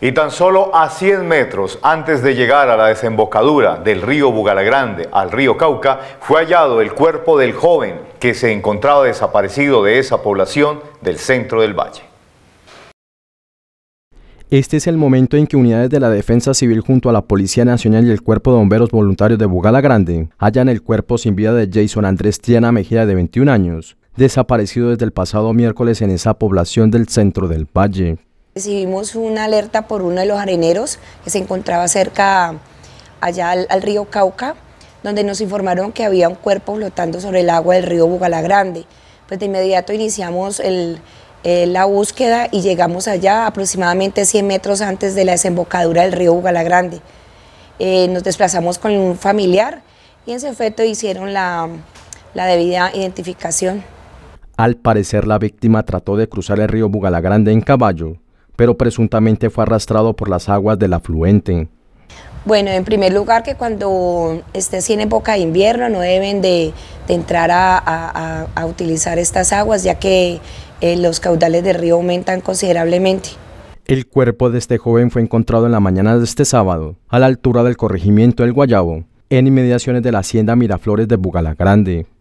Y tan solo a 100 metros antes de llegar a la desembocadura del río Bugalagrande al río Cauca, fue hallado el cuerpo del joven que se encontraba desaparecido de esa población del centro del valle. Este es el momento en que unidades de la Defensa Civil junto a la Policía Nacional y el Cuerpo de Bomberos Voluntarios de Bugalagrande Grande hallan el cuerpo sin vida de Jason Andrés Tiana Mejía de 21 años, desaparecido desde el pasado miércoles en esa población del centro del valle. Recibimos una alerta por uno de los areneros que se encontraba cerca allá al, río Cauca, donde nos informaron que había un cuerpo flotando sobre el agua del río Bugala Grande. Pues de inmediato iniciamos eh, la búsqueda y llegamos allá aproximadamente 100 metros antes de la desembocadura del río Bugala Grande. Eh, nos desplazamos con un familiar y en ese efecto hicieron la, la debida identificación. Al parecer la víctima trató de cruzar el río Bugalagrande en caballo pero presuntamente fue arrastrado por las aguas del afluente. Bueno, en primer lugar que cuando esté en época de invierno no deben de, entrar a, utilizar estas aguas ya que eh, los caudales del río aumentan considerablemente. El cuerpo de este joven fue encontrado en la mañana de este sábado, a la altura del corregimiento del Guayabo, en inmediaciones de la hacienda Miraflores de Bugalagrande.